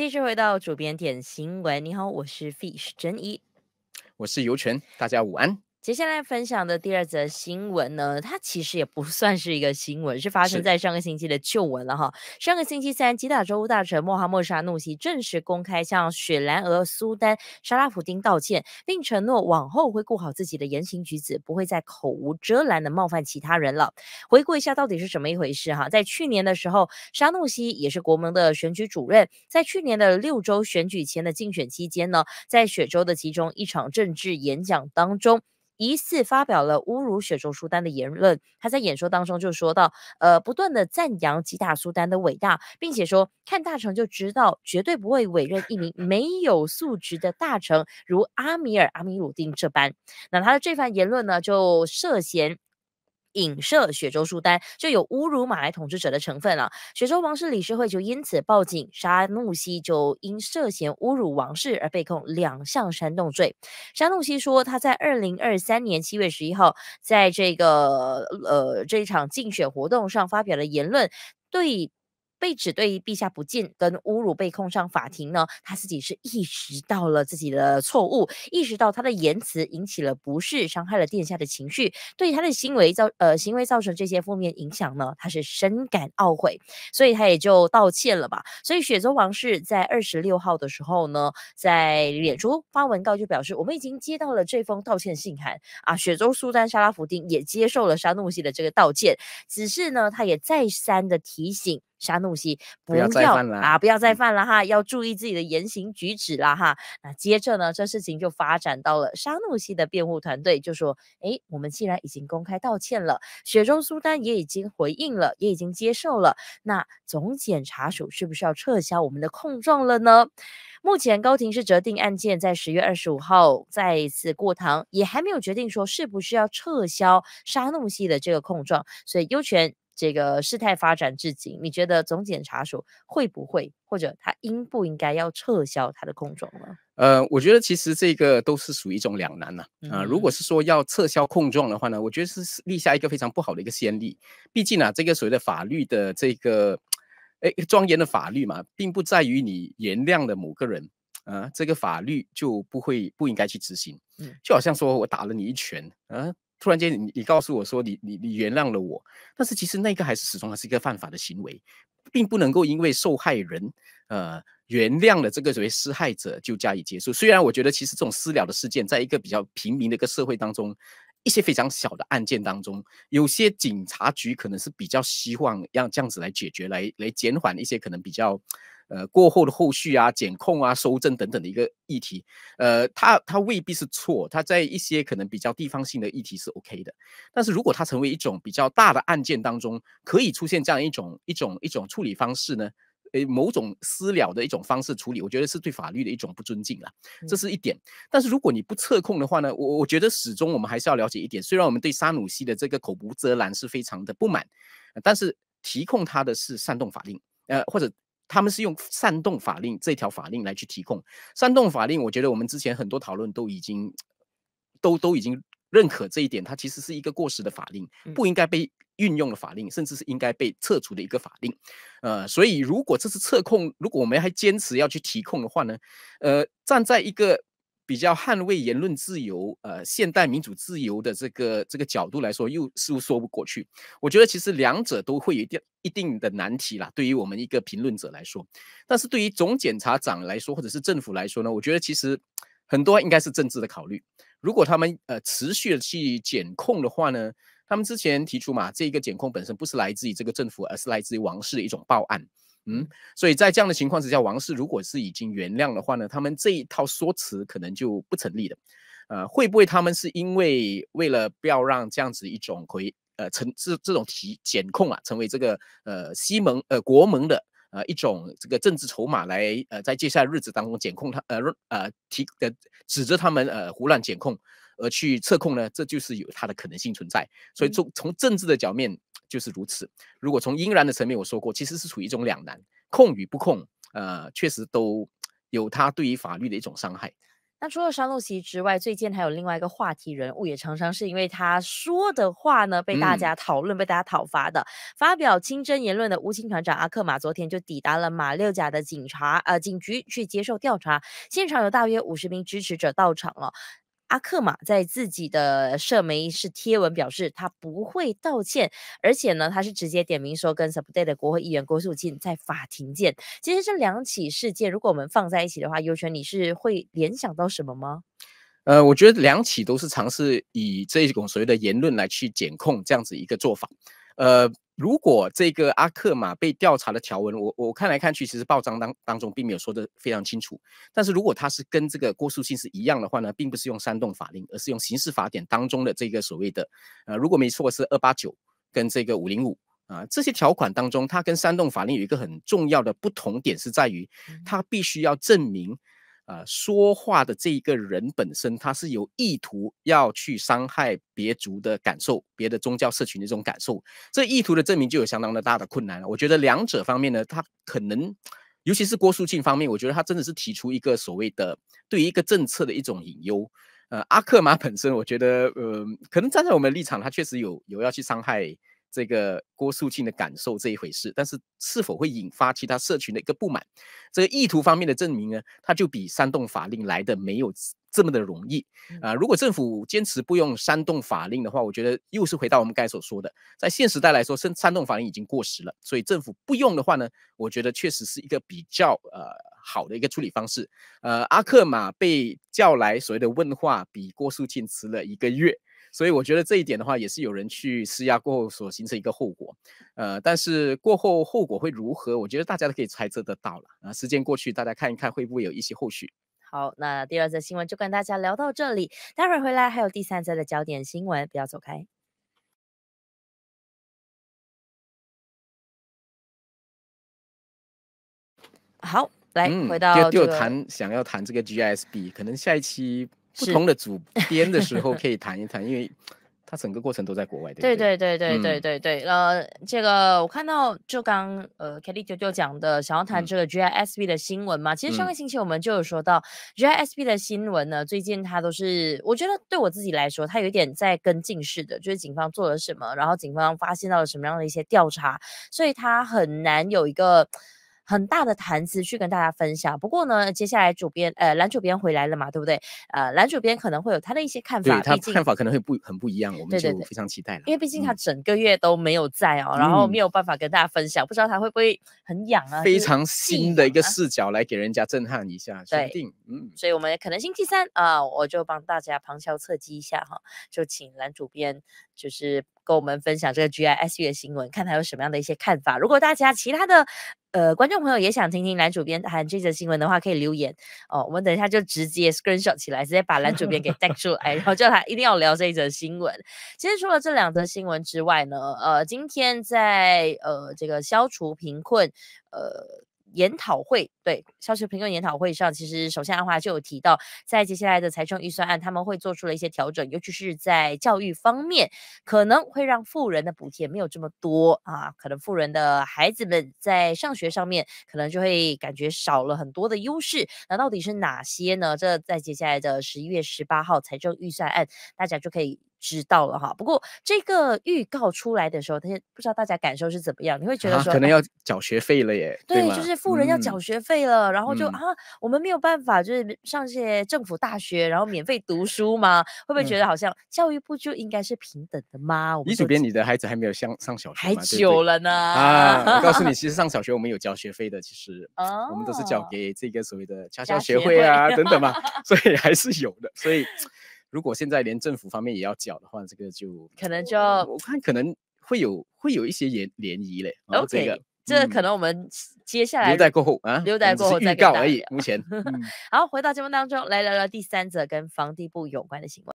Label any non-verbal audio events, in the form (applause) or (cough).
继续回到主编点新闻，你好，我是 Fish 真一，我是尤权，大家午安。接下来分享的第二则新闻呢，它其实也不算是一个新闻，是发生在上个星期的旧闻了哈。上个星期三，吉达州务大臣穆罕默沙努西正式公开向雪兰莪苏丹沙拉普丁道歉，并承诺往后会顾好自己的言行举止，不会再口无遮拦地冒犯其他人了。回顾一下，到底是怎么一回事哈？在去年的时候，沙努西也是国盟的选举主任，在去年的六州选举前的竞选期间呢，在雪州的其中一场政治演讲当中。疑似发表了侮辱雪州苏丹的言论。他在演说当中就说到，呃，不断的赞扬吉塔苏丹的伟大，并且说看大臣就知道，绝对不会委任一名没有素质的大臣，如阿米尔阿米鲁丁这般。那他的这番言论呢，就涉嫌。影射雪州苏丹就有侮辱马来统治者的成分了，雪州王室理事会就因此报警，沙努西就因涉嫌侮辱王室而被控两项煽动罪。沙努西说，他在二零二三年七月十一号在这个呃这一场竞选活动上发表了言论，对。被指对陛下不敬跟侮辱，被控上法庭呢，他自己是意识到了自己的错误，意识到他的言辞引起了不适，伤害了殿下的情绪，对他的行为造呃行为造成这些负面影响呢，他是深感懊悔，所以他也就道歉了吧。所以雪州王室在二十六号的时候呢，在脸书发文告，就表示我们已经接到了这封道歉信函啊，雪州苏丹沙拉福丁也接受了沙努西的这个道歉，只是呢，他也再三的提醒。沙怒西，不要再犯了啊！不要再犯了哈，要注意自己的言行举止啦哈。那接着呢，这事情就发展到了沙怒西的辩护团队就说：“哎，我们既然已经公开道歉了，雪中苏丹也已经回应了，也已经接受了，那总检察署是不是要撤销我们的控状了呢？”目前高庭是折定案件在十月二十五号再次过堂，也还没有决定说是不是要撤销沙怒西的这个控状，所以优权。这个事态发展至今，你觉得总检察署会不会，或者他应不应该要撤销他的控状呢？呃，我觉得其实这个都是属于一种两难呐。啊，如果是说要撤销控状的话呢，我觉得是立下一个非常不好的一个先例。毕竟啊，这个所谓的法律的这个，哎，庄严的法律嘛，并不在于你原谅了某个人，啊，这个法律就不会不应该去执行。就好像说我打了你一拳，啊。突然间，你你告诉我说你你你原谅了我，但是其实那个还是始终还是一个犯法的行为，并不能够因为受害人呃原谅了这个所谓施害者就加以结束。虽然我觉得其实这种私了的事件，在一个比较平民的一个社会当中，一些非常小的案件当中，有些警察局可能是比较希望让这样子来解决，来来减缓一些可能比较。呃，过后的后续啊、检控啊、收证等等的一个议题，呃，他他未必是错，他在一些可能比较地方性的议题是 OK 的，但是如果他成为一种比较大的案件当中，可以出现这样一种一种一种处理方式呢？诶，某种私了的一种方式处理，我觉得是对法律的一种不尊敬了，这是一点。但是如果你不测控的话呢，我我觉得始终我们还是要了解一点，虽然我们对沙努西的这个口无遮拦是非常的不满，但是提控他的是煽动法令，呃，或者。他们是用煽动法令这条法令来去提控，煽动法令，我觉得我们之前很多讨论都已经都都已经认可这一点，它其实是一个过时的法令，不应该被运用的法令，甚至是应该被撤除的一个法令。呃，所以如果这次测控，如果我们还坚持要去提控的话呢，呃，站在一个。比较捍卫言论自由，呃，现代民主自由的这个这个角度来说，又似乎说不过去。我觉得其实两者都会有一定一定的难题啦。对于我们一个评论者来说，但是对于总检察长来说，或者是政府来说呢，我觉得其实很多应该是政治的考虑。如果他们呃持续的去检控的话呢，他们之前提出嘛，这一个检控本身不是来自于这个政府，而是来自于王室的一种报案。嗯，所以在这样的情况之下，王室如果是已经原谅的话呢，他们这一套说辞可能就不成立了。呃，会不会他们是因为为了不要让这样子一种回呃成这这种提检控啊，成为这个呃西蒙呃国盟的呃一种这个政治筹码来呃在接下来日子当中检控他呃呃提呃指责他们呃胡乱检控？而去测控呢，这就是有它的可能性存在。所以从从政治的角面就是如此。如果从英然的层面，我说过，其实是处于一种两难，控与不控，呃，确实都有它对于法律的一种伤害。那除了沙路奇之外，最近还有另外一个话题人物也常常是因为他说的话呢被大家讨论、被大家讨伐的。发表亲真言论的乌清团长阿克玛昨天就抵达了马六甲的警察呃警局去接受调查，现场有大约五十名支持者到场了。阿克玛在自己的社媒是贴文表示，他不会道歉，而且呢，他是直接点名说跟 Subday 的国会议员郭树清在法庭见。其实这两起事件，如果我们放在一起的话，优泉，你是会联想到什么吗？呃，我觉得两起都是尝试以这一种所谓的言论来去检控这样子一个做法，呃。如果这个阿克玛被调查的条文，我我看来看去，其实报章当当中并没有说的非常清楚。但是如果他是跟这个郭素信是一样的话呢，并不是用煽动法令，而是用刑事法典当中的这个所谓的，呃，如果没错是二八九跟这个五零五啊这些条款当中，它跟煽动法令有一个很重要的不同点是在于，它必须要证明。呃，说话的这一个人本身，他是有意图要去伤害别族的感受，别的宗教社群的这种感受，这意图的证明就有相当的大的困难了。我觉得两者方面呢，他可能，尤其是郭书庆方面，我觉得他真的是提出一个所谓的对于一个政策的一种隐忧。呃，阿克玛本身，我觉得，呃，可能站在我们立场，他确实有有要去伤害。这个郭树庆的感受这一回事，但是是否会引发其他社群的一个不满？这个意图方面的证明呢，它就比煽动法令来的没有这么的容易啊。如果政府坚持不用煽动法令的话，我觉得又是回到我们刚才所说的，在现时代来说，煽煽动法令已经过时了。所以政府不用的话呢，我觉得确实是一个比较呃好的一个处理方式。呃，阿克玛被叫来所谓的问话，比郭树庆迟了一个月。所以我觉得这一点的话，也是有人去施压过后所形成一个后果，呃，但是过后后果会如何，我觉得大家都可以猜测得到了啊。时间过去，大家看一看会不会有一些后续。好，那第二则新闻就跟大家聊到这里，待会回来还有第三则的焦点新闻，不要走开。好，来回到就就谈想要谈这个 GIB，可能下一期。不同的主编的时候可以谈一谈，因为他整个过程都在国外的。对对对对对对对。呃，这个我看到就刚呃 Kelly 舅舅讲的，想要谈这个 G I S B 的新闻嘛。其实上个星期我们就有说到 G I S B 的新闻呢。最近它都是，我觉得对我自己来说，它有一点在跟进式的，就是警方做了什么，然后警方发现到了什么样的一些调查，所以它很难有一个。很大的谈资去跟大家分享。不过呢，接下来主编，呃，蓝主编回来了嘛，对不对？呃，蓝主编可能会有他的一些看法，他看法可能会不很不一样。我们就非常期待了，因为毕竟他整个月都没有在哦，然后没有办法跟大家分享，不知道他会不会很痒啊？非常新的一个视角来给人家震撼一下，肯定。嗯，所以我们可能星期三啊，我就帮大家旁敲侧击一下哈，就请蓝主编就是。跟我们分享这个 GIS 的新闻，看他有什么样的一些看法。如果大家其他的呃观众朋友也想听听男主编谈这则新闻的话，可以留言哦。我们等一下就直接 Screenshot 起来，直接把男主编给带出来，然后叫他一定要聊这一则新闻。其实除了这两则新闻之外呢，呃，今天在呃这个消除贫困，呃。研讨会对，消息评论研讨会上，其实首先的华就有提到，在接下来的财政预算案，他们会做出了一些调整，尤其是在教育方面，可能会让富人的补贴没有这么多啊，可能富人的孩子们在上学上面，可能就会感觉少了很多的优势。那到底是哪些呢？这在接下来的十一月十八号财政预算案，大家就可以。知道了哈，不过这个预告出来的时候，大家不知道大家感受是怎么样？你会觉得说，可能要缴学费了耶？对，就是富人要缴学费了，然后就啊，我们没有办法就是上些政府大学，然后免费读书嘛？会不会觉得好像教育部就应该是平等的吗？李主编，你的孩子还没有上上小学，还久了呢？啊，我告诉你，(laughs) 其实上小学我们有交学费的，其实我们都是交给这个所谓的家教协会啊等等嘛，(laughs) 所以还是有的，所以。如果现在连政府方面也要缴的话，这个就可能就我看可能会有会有一些联联谊嘞。O K，这个这可能我们接下来留待过后啊，留待过后再告而已。目前 (laughs) 好，回到节目当中来聊聊第三者跟房地部有关的新闻。